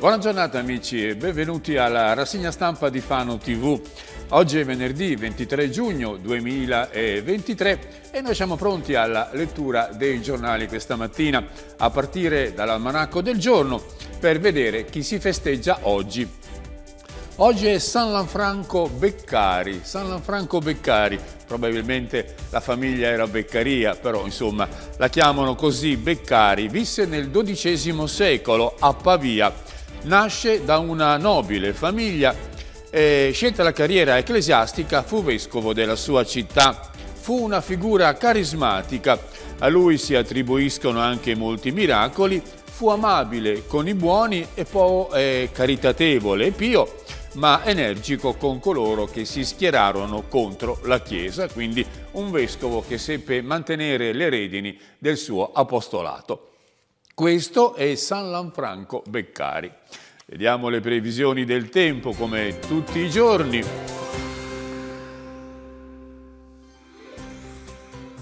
Buona giornata amici e benvenuti alla rassegna stampa di Fano TV. Oggi è venerdì 23 giugno 2023 e noi siamo pronti alla lettura dei giornali questa mattina, a partire dall'almanacco del giorno per vedere chi si festeggia oggi. Oggi è San Lanfranco Beccari, San Lanfranco Beccari, probabilmente la famiglia era Beccaria, però insomma la chiamano così Beccari, visse nel XII secolo a Pavia Nasce da una nobile famiglia, eh, scelta la carriera ecclesiastica, fu vescovo della sua città. Fu una figura carismatica, a lui si attribuiscono anche molti miracoli, fu amabile con i buoni e poi eh, caritatevole e pio, ma energico con coloro che si schierarono contro la Chiesa, quindi un vescovo che seppe mantenere le redini del suo apostolato. Questo è San Lanfranco Beccari. Vediamo le previsioni del tempo come tutti i giorni.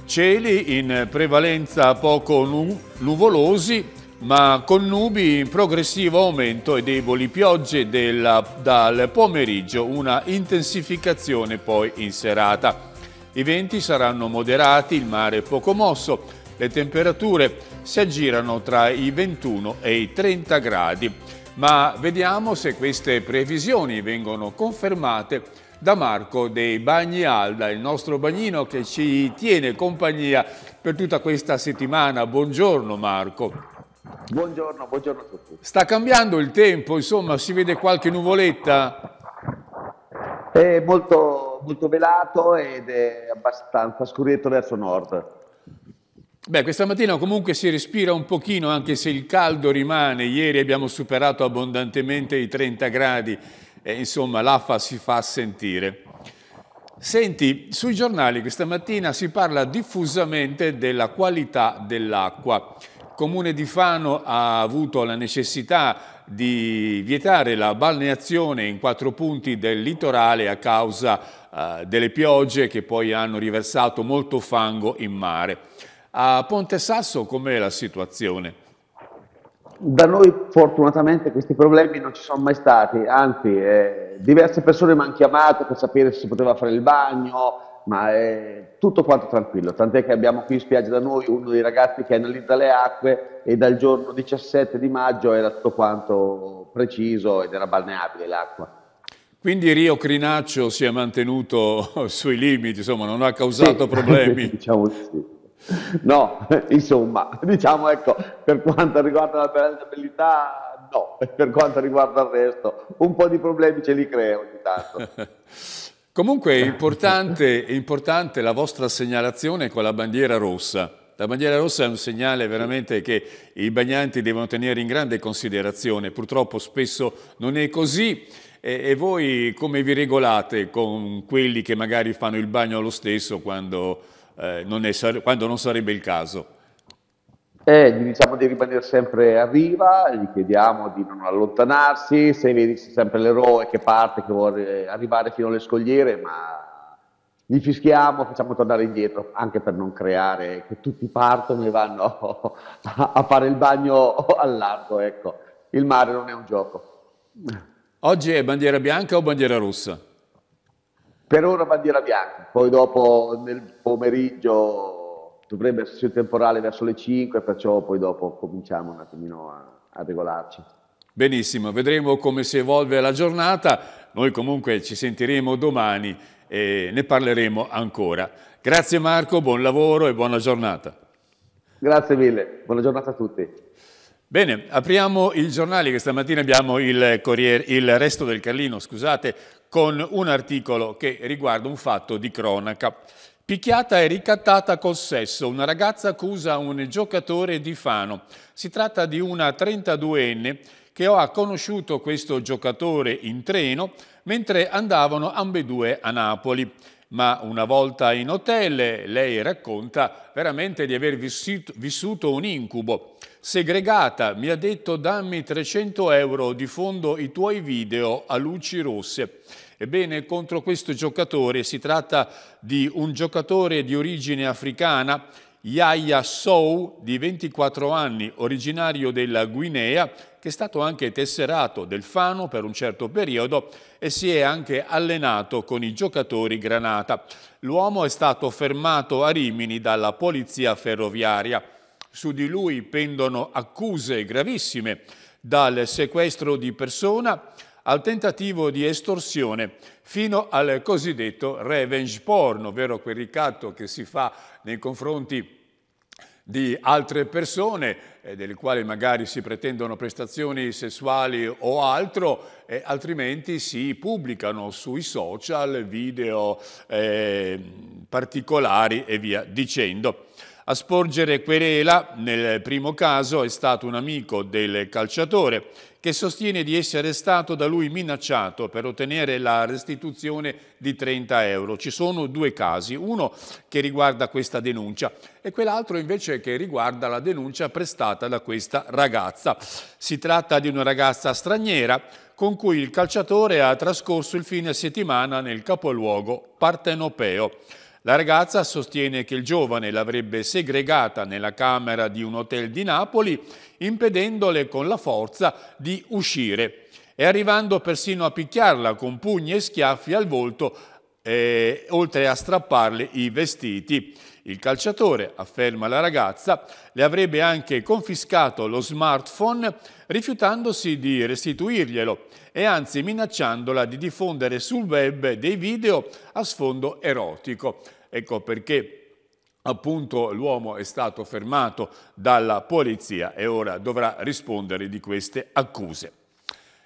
Cieli in prevalenza poco nu nuvolosi, ma con nubi in progressivo aumento e deboli piogge della, dal pomeriggio, una intensificazione poi in serata. I venti saranno moderati, il mare poco mosso, le temperature si aggirano tra i 21 e i 30 gradi ma vediamo se queste previsioni vengono confermate da Marco dei Bagni Alda, il nostro bagnino che ci tiene compagnia per tutta questa settimana. Buongiorno Marco. Buongiorno, buongiorno a tutti. Sta cambiando il tempo, insomma, si vede qualche nuvoletta? È molto, molto velato ed è abbastanza scurietto verso nord. Beh, questa mattina comunque si respira un pochino, anche se il caldo rimane. Ieri abbiamo superato abbondantemente i 30 gradi e insomma l'affa si fa sentire. Senti, sui giornali questa mattina si parla diffusamente della qualità dell'acqua. Il comune di Fano ha avuto la necessità di vietare la balneazione in quattro punti del litorale a causa eh, delle piogge che poi hanno riversato molto fango in mare. A Ponte Sasso com'è la situazione? Da noi fortunatamente questi problemi non ci sono mai stati, anzi eh, diverse persone mi hanno chiamato per sapere se si poteva fare il bagno, ma è eh, tutto quanto tranquillo, tant'è che abbiamo qui in spiaggia da noi uno dei ragazzi che analizza le acque e dal giorno 17 di maggio era tutto quanto preciso ed era balneabile l'acqua. Quindi Rio Crinaccio si è mantenuto sui limiti, insomma non ha causato sì, problemi. diciamo sì. No, insomma, diciamo ecco, per quanto riguarda la disabilità, no, per quanto riguarda il resto, un po' di problemi ce li creo ogni tanto. Comunque è importante, è importante la vostra segnalazione con la bandiera rossa. La bandiera rossa è un segnale veramente che i bagnanti devono tenere in grande considerazione, purtroppo spesso non è così. E, voi come vi regolate con quelli che magari fanno il bagno lo stesso quando eh, non è, quando non sarebbe il caso? Eh, gli diciamo di rimanere sempre a riva, gli chiediamo di non allontanarsi, se vedi sempre l'eroe che parte, che vuole arrivare fino alle scogliere, ma gli fischiamo, facciamo tornare indietro, anche per non creare che tutti partono e vanno a fare il bagno all'arco, ecco. Il mare non è un gioco. Oggi è bandiera bianca o bandiera rossa? Per ora bandiera bianca, poi dopo nel pomeriggio dovrebbe essere il temporale verso le 5, perciò poi dopo cominciamo un attimino a, a regolarci. Benissimo, vedremo come si evolve la giornata, noi comunque ci sentiremo domani e ne parleremo ancora. Grazie Marco, buon lavoro e buona giornata. Grazie mille, buona giornata a tutti. Bene, apriamo il giornale che stamattina abbiamo il, Corriere, il resto del Carlino, scusate, con un articolo che riguarda un fatto di cronaca. Picchiata e ricattata col sesso, una ragazza accusa un giocatore di Fano. Si tratta di una 32enne che ha conosciuto questo giocatore in treno mentre andavano ambedue a Napoli. Ma una volta in hotel lei racconta veramente di aver vissuto, vissuto un incubo. Segregata mi ha detto dammi 300 euro, diffondo i tuoi video a luci rosse. Ebbene, contro questo giocatore si tratta di un giocatore di origine africana, Yaya Sou, di 24 anni, originario della Guinea, che è stato anche tesserato del Fano per un certo periodo e si è anche allenato con i giocatori Granata. L'uomo è stato fermato a Rimini dalla polizia ferroviaria. Su di lui pendono accuse gravissime, dal sequestro di persona al tentativo di estorsione fino al cosiddetto revenge porn, ovvero quel ricatto che si fa nei confronti di altre persone eh, delle quali magari si pretendono prestazioni sessuali o altro, eh, altrimenti si pubblicano sui social video eh, particolari e via dicendo. A sporgere querela, nel primo caso, è stato un amico del calciatore che sostiene di essere stato da lui minacciato per ottenere la restituzione di 30 euro. Ci sono due casi, uno che riguarda questa denuncia e quell'altro invece che riguarda la denuncia prestata da questa ragazza. Si tratta di una ragazza straniera con cui il calciatore ha trascorso il fine settimana nel capoluogo partenopeo. La ragazza sostiene che il giovane l'avrebbe segregata nella camera di un hotel di Napoli, impedendole con la forza di uscire e arrivando persino a picchiarla con pugni e schiaffi al volto, eh, oltre a strapparle i vestiti. Il calciatore, afferma la ragazza, le avrebbe anche confiscato lo smartphone rifiutandosi di restituirglielo e anzi minacciandola di diffondere sul web dei video a sfondo erotico ecco perché appunto l'uomo è stato fermato dalla polizia e ora dovrà rispondere di queste accuse.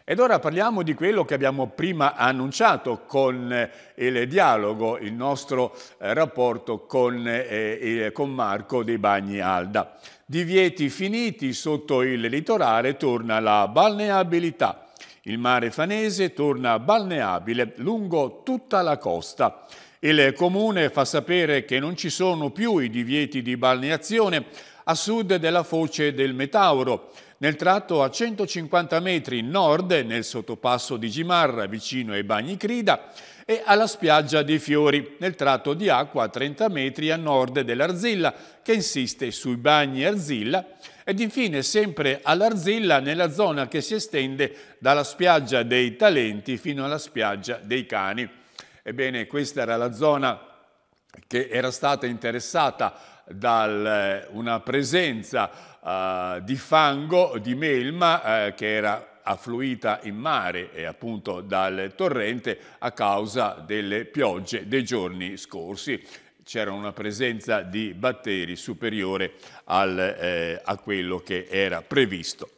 Ed ora parliamo di quello che abbiamo prima annunciato con eh, il dialogo, il nostro eh, rapporto con, eh, con Marco dei Bagni Alda. Divieti finiti sotto il litorale torna la balneabilità. Il mare fanese torna balneabile lungo tutta la costa. Il comune fa sapere che non ci sono più i divieti di balneazione a sud della foce del Metauro, nel tratto a 150 metri nord nel sottopasso di Gimarra vicino ai Bagni Crida e alla spiaggia dei Fiori nel tratto di acqua a 30 metri a nord dell'Arzilla che insiste sui Bagni Arzilla ed infine sempre all'Arzilla nella zona che si estende dalla spiaggia dei Talenti fino alla spiaggia dei Cani. Ebbene, questa era la zona che era stata interessata da eh, una presenza eh, di fango, di melma, eh, che era affluita in mare e appunto dal torrente a causa delle piogge dei giorni scorsi. C'era una presenza di batteri superiore al, eh, a quello che era previsto.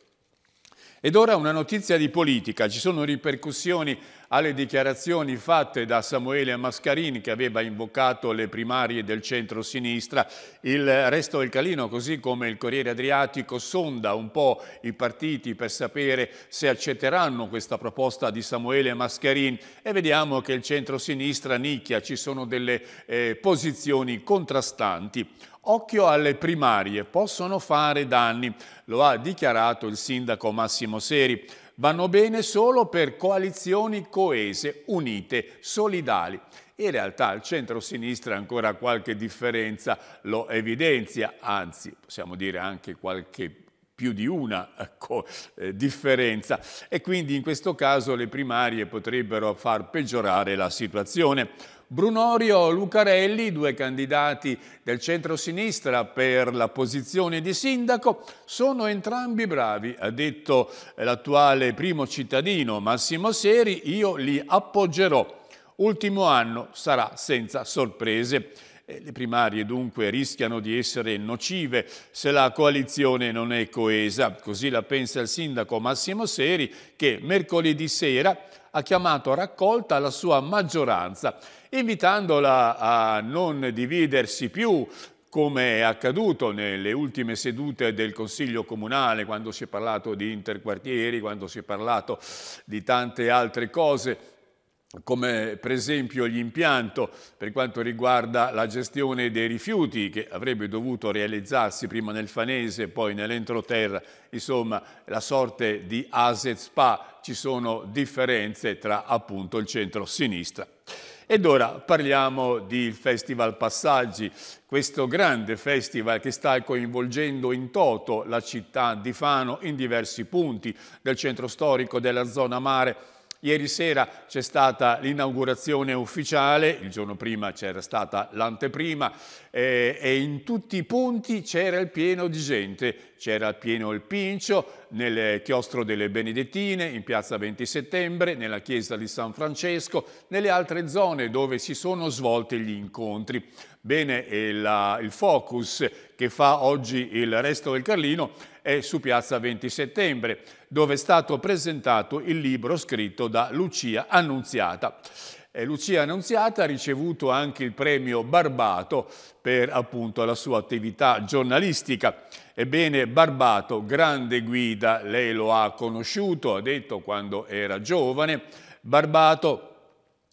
Ed ora una notizia di politica, ci sono ripercussioni alle dichiarazioni fatte da Samuele Mascarini che aveva invocato le primarie del centro-sinistra. Il resto del Calino, così come il Corriere Adriatico, sonda un po' i partiti per sapere se accetteranno questa proposta di Samuele Mascarini e vediamo che il centro-sinistra nicchia, ci sono delle eh, posizioni contrastanti. Occhio alle primarie, possono fare danni, lo ha dichiarato il sindaco Massimo Seri. Vanno bene solo per coalizioni coese, unite, solidali. In realtà al centro-sinistra ancora qualche differenza lo evidenzia, anzi possiamo dire anche qualche più di una ecco, eh, differenza e quindi in questo caso le primarie potrebbero far peggiorare la situazione. Brunorio Lucarelli, due candidati del centro-sinistra per la posizione di sindaco, sono entrambi bravi, ha detto l'attuale primo cittadino Massimo Seri, io li appoggerò. Ultimo anno sarà senza sorprese. Eh, le primarie dunque rischiano di essere nocive se la coalizione non è coesa. Così la pensa il sindaco Massimo Seri che mercoledì sera ha chiamato a raccolta la sua maggioranza invitandola a non dividersi più come è accaduto nelle ultime sedute del Consiglio Comunale, quando si è parlato di interquartieri, quando si è parlato di tante altre cose, come per esempio l'impianto per quanto riguarda la gestione dei rifiuti che avrebbe dovuto realizzarsi prima nel Fanese e poi nell'entroterra, insomma la sorte di ASET Spa, ci sono differenze tra appunto il centro-sinistra. Ed ora parliamo di Festival Passaggi, questo grande festival che sta coinvolgendo in toto la città di Fano in diversi punti del centro storico della zona mare. Ieri sera c'è stata l'inaugurazione ufficiale, il giorno prima c'era stata l'anteprima eh, e in tutti i punti c'era il pieno di gente c'era al pieno il Pincio, nel chiostro delle Benedettine, in piazza 20 settembre, nella chiesa di San Francesco, nelle altre zone dove si sono svolti gli incontri. Bene, il, il focus che fa oggi il resto del Carlino è su piazza 20 settembre, dove è stato presentato il libro scritto da Lucia Annunziata. Lucia Annunziata ha ricevuto anche il premio Barbato per appunto la sua attività giornalistica. Ebbene, Barbato, grande guida, lei lo ha conosciuto, ha detto quando era giovane, Barbato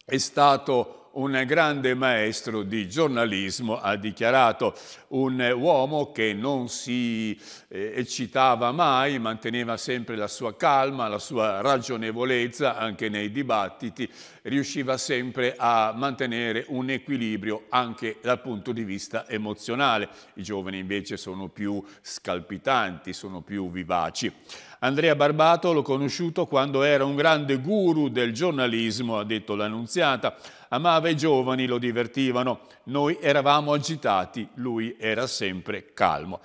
è stato un grande maestro di giornalismo, ha dichiarato un uomo che non si eh, eccitava mai, manteneva sempre la sua calma, la sua ragionevolezza anche nei dibattiti, riusciva sempre a mantenere un equilibrio anche dal punto di vista emozionale. I giovani invece sono più scalpitanti, sono più vivaci. Andrea Barbato l'ho conosciuto quando era un grande guru del giornalismo, ha detto l'Annunziata, amava i giovani, lo divertivano, noi eravamo agitati, lui era sempre calmo.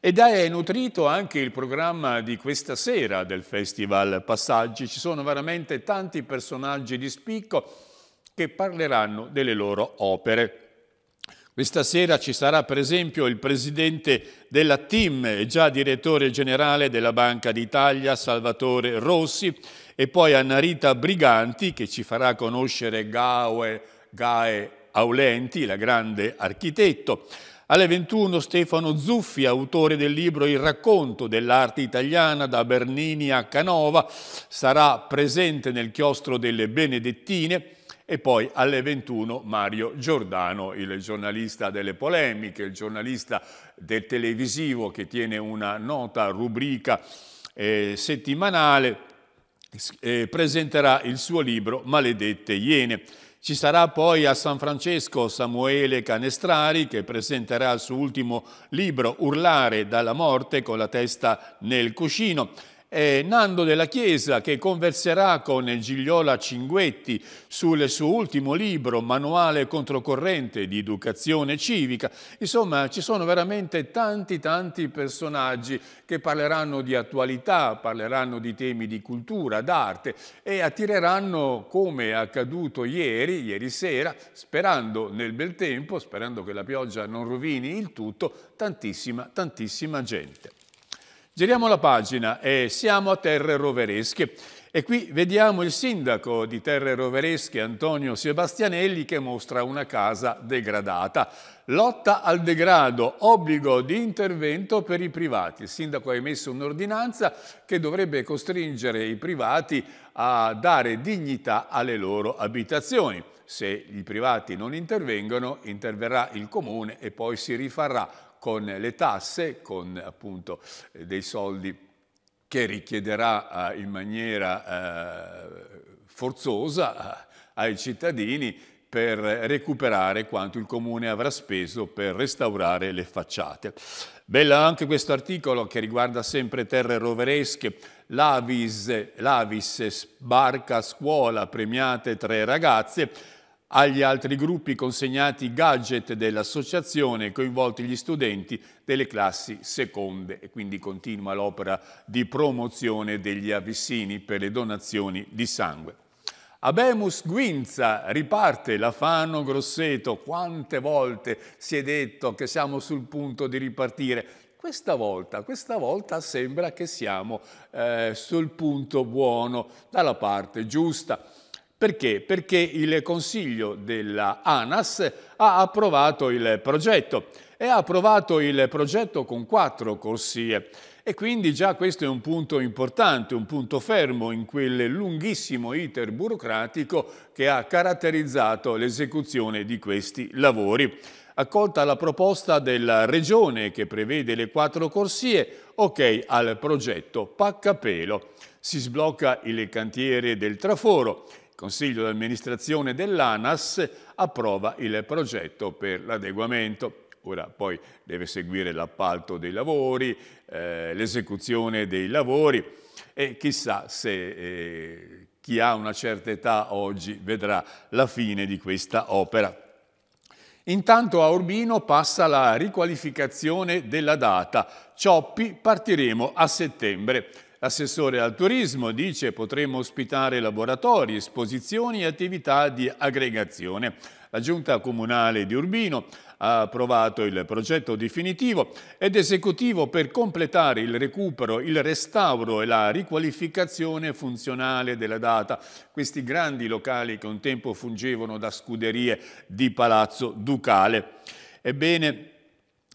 Ed è nutrito anche il programma di questa sera del Festival Passaggi, ci sono veramente tanti personaggi di spicco che parleranno delle loro opere. Questa sera ci sarà per esempio il presidente della TIM, già direttore generale della Banca d'Italia, Salvatore Rossi, e poi Annarita Briganti che ci farà conoscere Gaue, Gae Aulenti, la grande architetto. Alle 21 Stefano Zuffi, autore del libro Il racconto dell'arte italiana da Bernini a Canova, sarà presente nel chiostro delle Benedettine e poi alle 21 Mario Giordano, il giornalista delle polemiche, il giornalista del televisivo che tiene una nota rubrica eh, settimanale eh, presenterà il suo libro Maledette Iene. Ci sarà poi a San Francesco Samuele Canestrari che presenterà il suo ultimo libro Urlare dalla morte con la testa nel cuscino eh, Nando della Chiesa che converserà con Gigliola Cinguetti sul suo ultimo libro Manuale controcorrente di educazione civica. Insomma ci sono veramente tanti tanti personaggi che parleranno di attualità, parleranno di temi di cultura, d'arte e attireranno come è accaduto ieri, ieri sera, sperando nel bel tempo, sperando che la pioggia non rovini il tutto, tantissima, tantissima gente. Giriamo la pagina e siamo a Terre Roveresche. E qui vediamo il sindaco di Terre Roveresche, Antonio Sebastianelli, che mostra una casa degradata. Lotta al degrado, obbligo di intervento per i privati. Il sindaco ha emesso un'ordinanza che dovrebbe costringere i privati a dare dignità alle loro abitazioni. Se i privati non intervengono, interverrà il comune e poi si rifarà con le tasse, con appunto eh, dei soldi che richiederà eh, in maniera eh, forzosa ai cittadini per recuperare quanto il Comune avrà speso per restaurare le facciate. Bella anche questo articolo che riguarda sempre terre roveresche, l'Avis, sbarca a scuola, premiate tre ragazze, agli altri gruppi consegnati gadget dell'associazione coinvolti gli studenti delle classi seconde e quindi continua l'opera di promozione degli avvissini per le donazioni di sangue. Abemus Guinza, riparte la Fano Grosseto, quante volte si è detto che siamo sul punto di ripartire, questa volta, questa volta, sembra che siamo eh, sul punto buono, dalla parte giusta. Perché? Perché il Consiglio dell'ANAS ha approvato il progetto e ha approvato il progetto con quattro corsie. E quindi già questo è un punto importante, un punto fermo in quel lunghissimo iter burocratico che ha caratterizzato l'esecuzione di questi lavori. Accolta la proposta della Regione che prevede le quattro corsie, ok al progetto Paccapelo. Si sblocca il cantiere del traforo Consiglio di amministrazione dell'ANAS approva il progetto per l'adeguamento. Ora poi deve seguire l'appalto dei lavori, eh, l'esecuzione dei lavori e chissà se eh, chi ha una certa età oggi vedrà la fine di questa opera. Intanto a Urbino passa la riqualificazione della data. Cioppi partiremo a settembre. L'assessore al turismo dice potremmo ospitare laboratori, esposizioni e attività di aggregazione. La giunta comunale di Urbino ha approvato il progetto definitivo ed esecutivo per completare il recupero, il restauro e la riqualificazione funzionale della data. Questi grandi locali che un tempo fungevano da scuderie di Palazzo Ducale. Ebbene,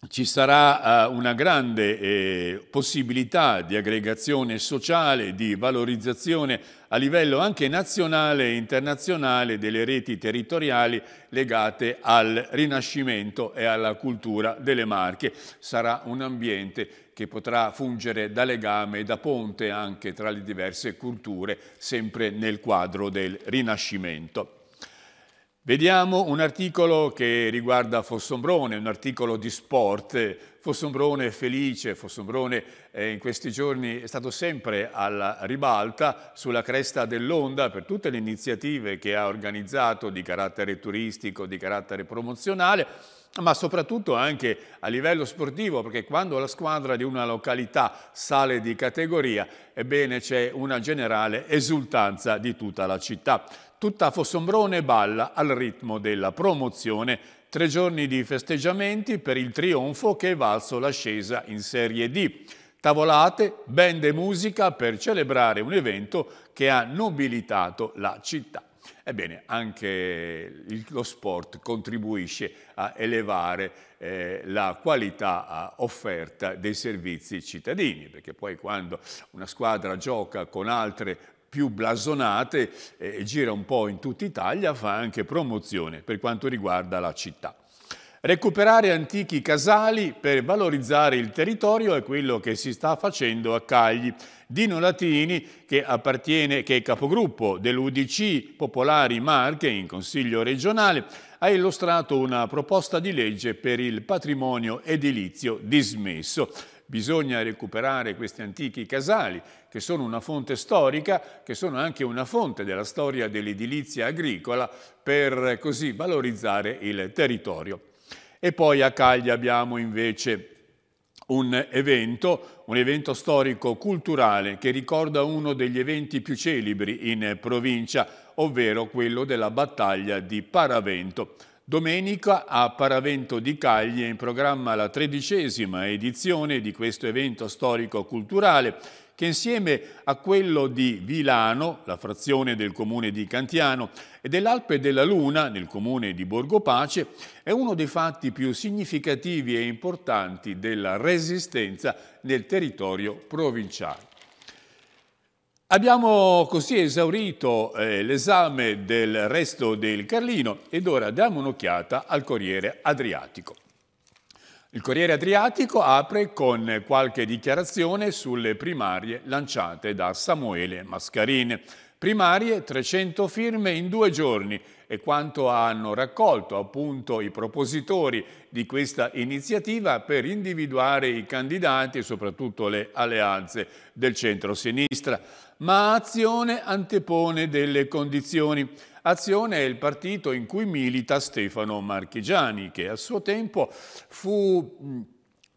ci sarà eh, una grande eh, possibilità di aggregazione sociale, di valorizzazione a livello anche nazionale e internazionale delle reti territoriali legate al rinascimento e alla cultura delle Marche. Sarà un ambiente che potrà fungere da legame e da ponte anche tra le diverse culture, sempre nel quadro del rinascimento. Vediamo un articolo che riguarda Fossombrone, un articolo di sport. Fossombrone è felice, Fossombrone eh, in questi giorni è stato sempre alla ribalta sulla cresta dell'onda per tutte le iniziative che ha organizzato di carattere turistico, di carattere promozionale ma soprattutto anche a livello sportivo, perché quando la squadra di una località sale di categoria, ebbene c'è una generale esultanza di tutta la città. Tutta Fossombrone balla al ritmo della promozione, tre giorni di festeggiamenti per il trionfo che è valso l'ascesa in Serie D. Tavolate, band e musica per celebrare un evento che ha nobilitato la città. Ebbene, anche lo sport contribuisce a elevare eh, la qualità offerta dei servizi cittadini, perché poi quando una squadra gioca con altre più blasonate eh, e eh, gira un po' in tutta Italia, fa anche promozione per quanto riguarda la città. Recuperare antichi casali per valorizzare il territorio è quello che si sta facendo a Cagli. Dino Latini, che, che è capogruppo dell'Udc Popolari Marche in Consiglio regionale, ha illustrato una proposta di legge per il patrimonio edilizio dismesso. Bisogna recuperare questi antichi casali, che sono una fonte storica, che sono anche una fonte della storia dell'edilizia agricola, per così valorizzare il territorio. E poi a Cagli abbiamo invece un evento, un evento storico-culturale che ricorda uno degli eventi più celebri in provincia, ovvero quello della battaglia di Paravento. Domenica a Paravento di Cagli è in programma la tredicesima edizione di questo evento storico-culturale che insieme a quello di Vilano, la frazione del comune di Cantiano, e dell'Alpe della Luna, nel comune di Borgo Pace, è uno dei fatti più significativi e importanti della resistenza nel territorio provinciale. Abbiamo così esaurito eh, l'esame del resto del Carlino ed ora diamo un'occhiata al Corriere Adriatico. Il Corriere Adriatico apre con qualche dichiarazione sulle primarie lanciate da Samuele Mascarin. Primarie 300 firme in due giorni e quanto hanno raccolto appunto i propositori di questa iniziativa per individuare i candidati e soprattutto le alleanze del centro-sinistra. Ma Azione antepone delle condizioni. Azione è il partito in cui milita Stefano Marchigiani, che a suo tempo fu,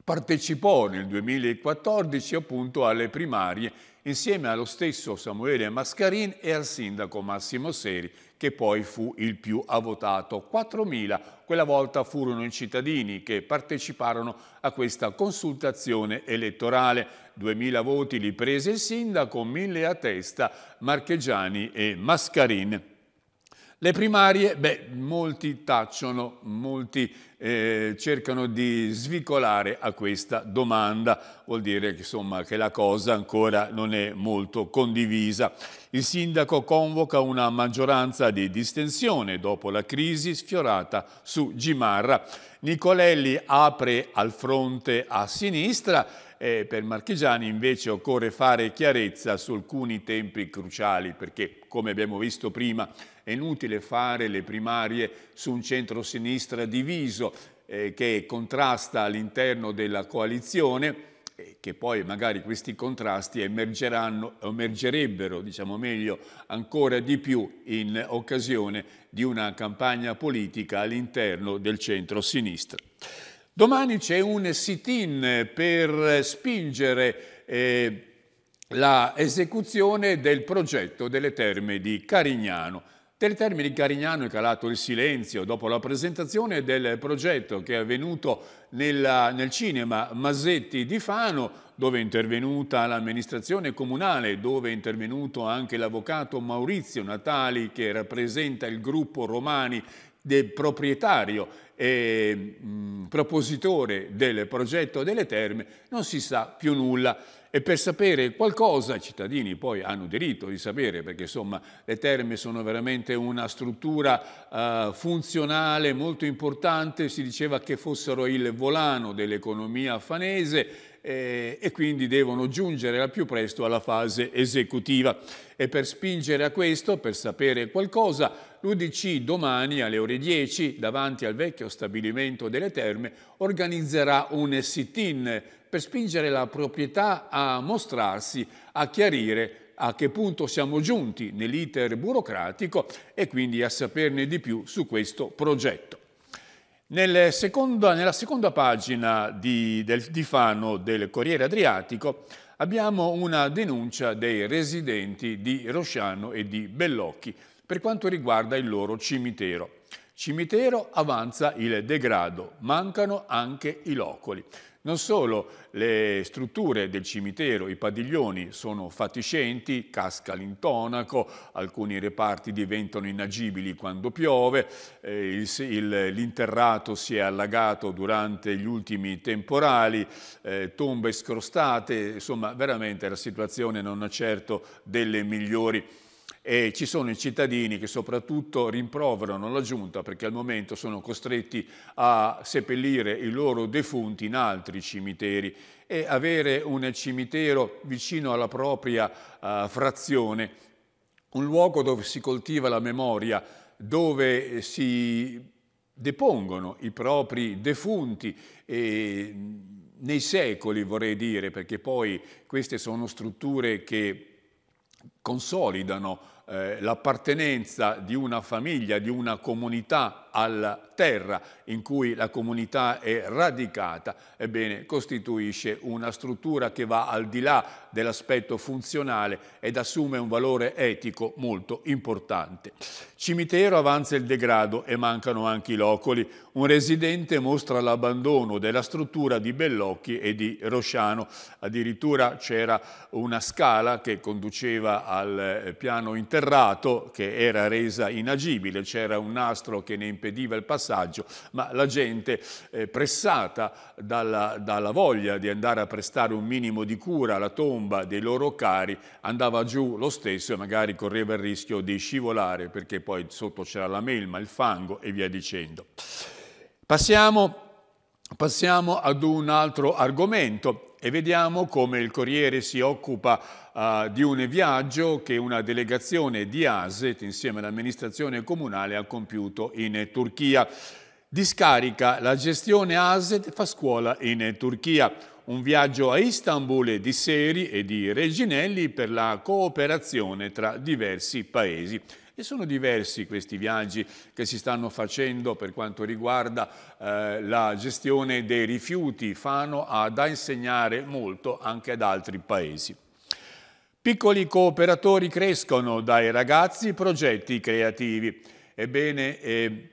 partecipò nel 2014 appunto alle primarie insieme allo stesso Samuele Mascarin e al sindaco Massimo Seri, che poi fu il più avotato. 4.000 quella volta furono i cittadini che parteciparono a questa consultazione elettorale. 2.000 voti li prese il sindaco, 1.000 a testa Marchegiani e Mascarin. Le primarie, beh, molti tacciono, molti eh, cercano di svicolare a questa domanda, vuol dire insomma, che la cosa ancora non è molto condivisa. Il sindaco convoca una maggioranza di distensione dopo la crisi sfiorata su Gimarra. Nicolelli apre al fronte a sinistra eh, per Marchigiani invece occorre fare chiarezza su alcuni tempi cruciali perché, come abbiamo visto prima, è inutile fare le primarie su un centro-sinistra diviso eh, che contrasta all'interno della coalizione e che poi magari questi contrasti emergerebbero, diciamo meglio, ancora di più in occasione di una campagna politica all'interno del centro-sinistra. Domani c'è un sit-in per spingere eh, l'esecuzione del progetto delle terme di Carignano. Nel termine carignano è calato il silenzio dopo la presentazione del progetto che è avvenuto nella, nel cinema Masetti di Fano, dove è intervenuta l'amministrazione comunale, dove è intervenuto anche l'avvocato Maurizio Natali che rappresenta il gruppo Romani del proprietario e mh, propositore del progetto delle terme, non si sa più nulla. E per sapere qualcosa, i cittadini poi hanno diritto di sapere, perché insomma le terme sono veramente una struttura eh, funzionale molto importante, si diceva che fossero il volano dell'economia fanese eh, e quindi devono giungere al più presto alla fase esecutiva. E per spingere a questo, per sapere qualcosa, l'UDC domani alle ore 10 davanti al vecchio stabilimento delle terme organizzerà un sit-in per spingere la proprietà a mostrarsi, a chiarire a che punto siamo giunti nell'iter burocratico e quindi a saperne di più su questo progetto. Nella seconda, nella seconda pagina di, del, di Fano del Corriere Adriatico abbiamo una denuncia dei residenti di Rosciano e di Bellocchi per quanto riguarda il loro cimitero. Cimitero avanza il degrado, mancano anche i locoli. Non solo, le strutture del cimitero, i padiglioni sono fatiscenti, casca l'intonaco, alcuni reparti diventano inagibili quando piove, eh, l'interrato si è allagato durante gli ultimi temporali, eh, tombe scrostate, insomma veramente la situazione non è certo delle migliori e ci sono i cittadini che soprattutto rimproverano la giunta perché al momento sono costretti a seppellire i loro defunti in altri cimiteri e avere un cimitero vicino alla propria uh, frazione, un luogo dove si coltiva la memoria, dove si depongono i propri defunti e, nei secoli vorrei dire, perché poi queste sono strutture che consolidano eh, l'appartenenza di una famiglia, di una comunità alla terra in cui la comunità è radicata, ebbene, costituisce una struttura che va al di là dell'aspetto funzionale ed assume un valore etico molto importante. Cimitero avanza il degrado e mancano anche i locoli. Un residente mostra l'abbandono della struttura di Bellocchi e di Rosciano. Addirittura c'era una scala che conduceva al eh, piano interno sterrato che era resa inagibile, c'era un nastro che ne impediva il passaggio, ma la gente eh, pressata dalla, dalla voglia di andare a prestare un minimo di cura alla tomba dei loro cari andava giù lo stesso e magari correva il rischio di scivolare perché poi sotto c'era la melma, il fango e via dicendo. Passiamo, passiamo ad un altro argomento e vediamo come il Corriere si occupa uh, di un viaggio che una delegazione di ASET insieme all'amministrazione comunale ha compiuto in Turchia. Discarica la gestione ASET fa scuola in Turchia. Un viaggio a Istanbul di Seri e di Reginelli per la cooperazione tra diversi paesi. E sono diversi questi viaggi che si stanno facendo per quanto riguarda eh, la gestione dei rifiuti, fanno a, da insegnare molto anche ad altri paesi. Piccoli cooperatori crescono dai ragazzi progetti creativi. Ebbene, eh,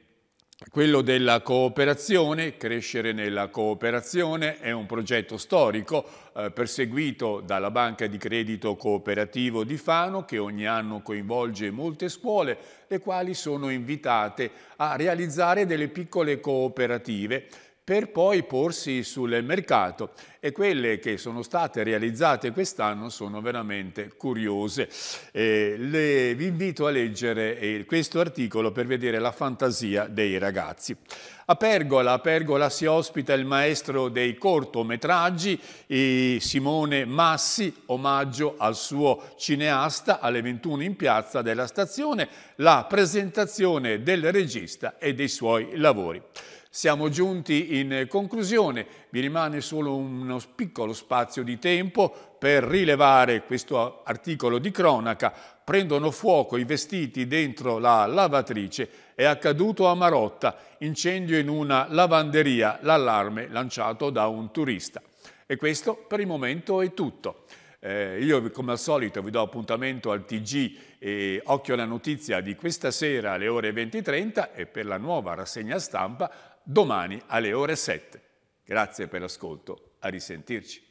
quello della cooperazione, crescere nella cooperazione, è un progetto storico eh, perseguito dalla Banca di Credito Cooperativo di Fano che ogni anno coinvolge molte scuole, le quali sono invitate a realizzare delle piccole cooperative per poi porsi sul mercato e quelle che sono state realizzate quest'anno sono veramente curiose. Eh, le, vi invito a leggere eh, questo articolo per vedere la fantasia dei ragazzi. A Pergola, a Pergola si ospita il maestro dei cortometraggi Simone Massi, omaggio al suo cineasta alle 21 in piazza della stazione, la presentazione del regista e dei suoi lavori. Siamo giunti in conclusione, mi rimane solo uno piccolo spazio di tempo per rilevare questo articolo di cronaca. Prendono fuoco i vestiti dentro la lavatrice. È accaduto a Marotta, incendio in una lavanderia, l'allarme lanciato da un turista. E questo per il momento è tutto. Eh, io come al solito vi do appuntamento al TG e occhio alla notizia di questa sera alle ore 20.30 e per la nuova rassegna stampa domani alle ore 7. Grazie per l'ascolto, a risentirci.